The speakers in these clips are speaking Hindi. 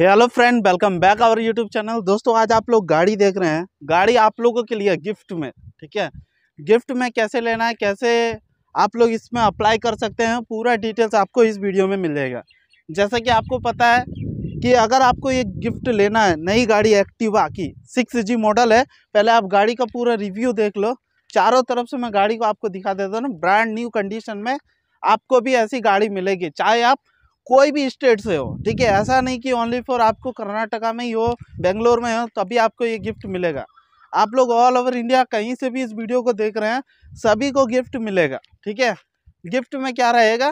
hello friend welcome back our YouTube channel दोस्तों आज आप लोग गाड़ी देख रहे हैं गाड़ी आप लोगों के लिए गिफ्ट में ठीक है गिफ्ट में कैसे लेना है कैसे आप लोग इसमें अप्लाई कर सकते हैं पूरा डिटेल्स आपको इस वीडियो में मिलेगा जैसा कि आपको पता है कि अगर आपको ये गिफ्ट लेना है नई गाड़ी एक्टिवा की सिक्स जी मॉडल है पहले आप गाड़ी का पूरा रिव्यू देख लो चारों तरफ से मैं गाड़ी को आपको दिखा देता हूँ ना ब्रांड न्यू कंडीशन में आपको भी ऐसी गाड़ी मिलेगी चाहे आप कोई भी स्टेट से हो ठीक है ऐसा नहीं कि ओनली फॉर आपको कर्नाटका में ही हो बेंगलोर में हो तभी आपको ये गिफ्ट मिलेगा आप लोग ऑल ओवर इंडिया कहीं से भी इस वीडियो को देख रहे हैं सभी को गिफ्ट मिलेगा ठीक है गिफ्ट में क्या रहेगा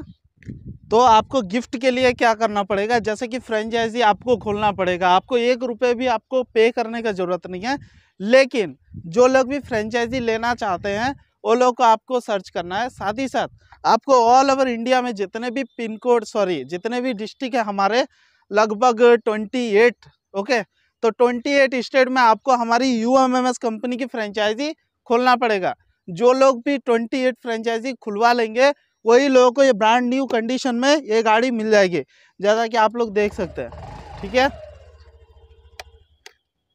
तो आपको गिफ्ट के लिए क्या करना पड़ेगा जैसे कि फ्रेंचाइजी आपको खोलना पड़ेगा आपको एक रुपये भी आपको पे करने का ज़रूरत नहीं है लेकिन जो लोग भी फ्रेंचाइजी लेना चाहते हैं वो लोग को आपको सर्च करना है साथ ही साथ आपको ऑल ओवर इंडिया में जितने भी पिन कोड सॉरी जितने भी डिस्ट्रिक्ट है हमारे लगभग ट्वेंटी एट ओके तो ट्वेंटी एट स्टेट में आपको हमारी U M M S company की फ्रेंचाइजी खोलना पड़ेगा जो लोग भी ट्वेंटी एट फ्रेंचाइजी खुलवा लेंगे वही लोगों को ये ब्रांड न्यू कंडीशन में ये गाड़ी मिल जाएगी जैसा कि आप लोग देख सकते हैं ठीक है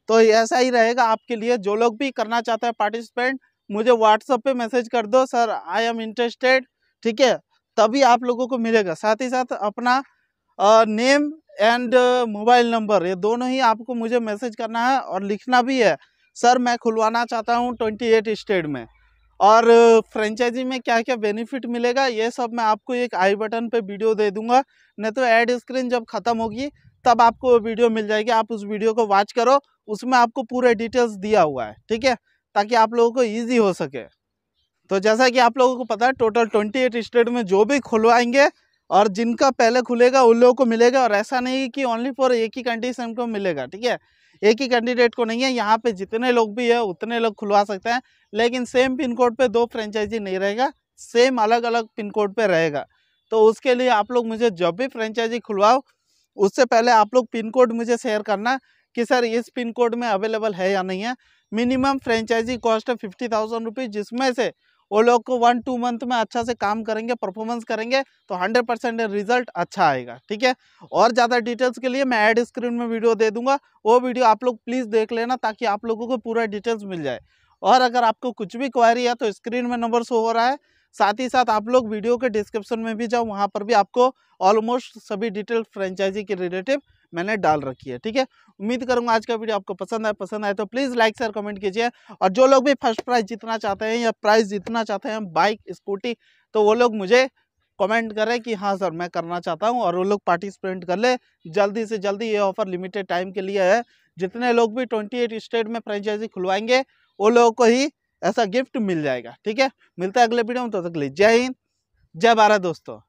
तो ऐसा ही रहेगा आपके लिए जो लोग भी करना चाहते हैं पार्टिसिपेंट मुझे व्हाट्सएप पे मैसेज कर दो सर आई एम इंटरेस्टेड ठीक है तभी आप लोगों को मिलेगा साथ ही साथ अपना नेम एंड मोबाइल नंबर ये दोनों ही आपको मुझे मैसेज करना है और लिखना भी है सर मैं खुलवाना चाहता हूँ ट्वेंटी एट स्टेट में और फ्रेंचाइजी में क्या क्या बेनिफिट मिलेगा ये सब मैं आपको एक आई बटन पे वीडियो दे दूंगा नहीं तो एड स्क्रीन जब ख़त्म होगी तब आपको वीडियो मिल जाएगी आप उस वीडियो को वॉच करो उसमें आपको पूरे डिटेल्स दिया हुआ है ठीक है ताकि आप लोगों को ईजी हो सके तो जैसा कि आप लोगों को पता है टोटल ट्वेंटी एट स्टेट में जो भी खुलवाएंगे और जिनका पहले खुलेगा उन लोगों को मिलेगा और ऐसा नहीं कि ओनली फॉर एक ही कंडीशन को मिलेगा ठीक है एक ही कैंडिडेट को नहीं है यहाँ पे जितने लोग भी है उतने लोग खुलवा सकते हैं लेकिन सेम पिन कोड पर दो फ्रेंचाइजी नहीं रहेगा सेम अलग अलग पिन कोड पर रहेगा तो उसके लिए आप लोग मुझे जब भी फ्रेंचाइजी खुलवाओ उससे पहले आप लोग पिन कोड मुझे शेयर करना कि सर इस पिन कोड में अवेलेबल है या नहीं है मिनिमम फ्रेंचाइजी कॉस्ट है फिफ्टी थाउजेंड रुपीज़ जिसमें से वो लोग को वन टू मंथ में अच्छा से काम करेंगे परफॉर्मेंस करेंगे तो हंड्रेड परसेंट रिजल्ट अच्छा आएगा ठीक है और ज़्यादा डिटेल्स के लिए मैं एड स्क्रीन में वीडियो दे दूंगा वो वीडियो आप लोग प्लीज़ देख लेना ताकि आप लोगों को पूरा डिटेल्स मिल जाए और अगर आपको कुछ भी क्वायरी है तो स्क्रीन में नंबर शो हो रहा है साथ ही साथ आप लोग वीडियो के डिस्क्रिप्शन में भी जाओ वहाँ पर भी आपको ऑलमोस्ट सभी डिटेल्स फ्रेंचाइजी के रिलेटिव मैंने डाल रखी है ठीक है उम्मीद करूँगा आज का वीडियो आपको पसंद आए पसंद आए तो प्लीज़ लाइक शेयर कमेंट कीजिए और जो लोग भी फर्स्ट प्राइज़ जीतना चाहते हैं या प्राइज़ जीतना चाहते हैं बाइक स्कूटी तो वो लोग मुझे कमेंट करें कि हाँ सर मैं करना चाहता हूँ और वो लोग पार्टिसिपेंट कर ले जल्दी से जल्दी ये ऑफर लिमिटेड टाइम के लिए है जितने लोग भी ट्वेंटी एट स्टेट में फ्रेंचाइजी खुलवाएंगे वो लोगों को ही ऐसा गिफ्ट मिल जाएगा ठीक है मिलता है अगले वीडियो में तो तक ले जय हिंद जय भारत दोस्तों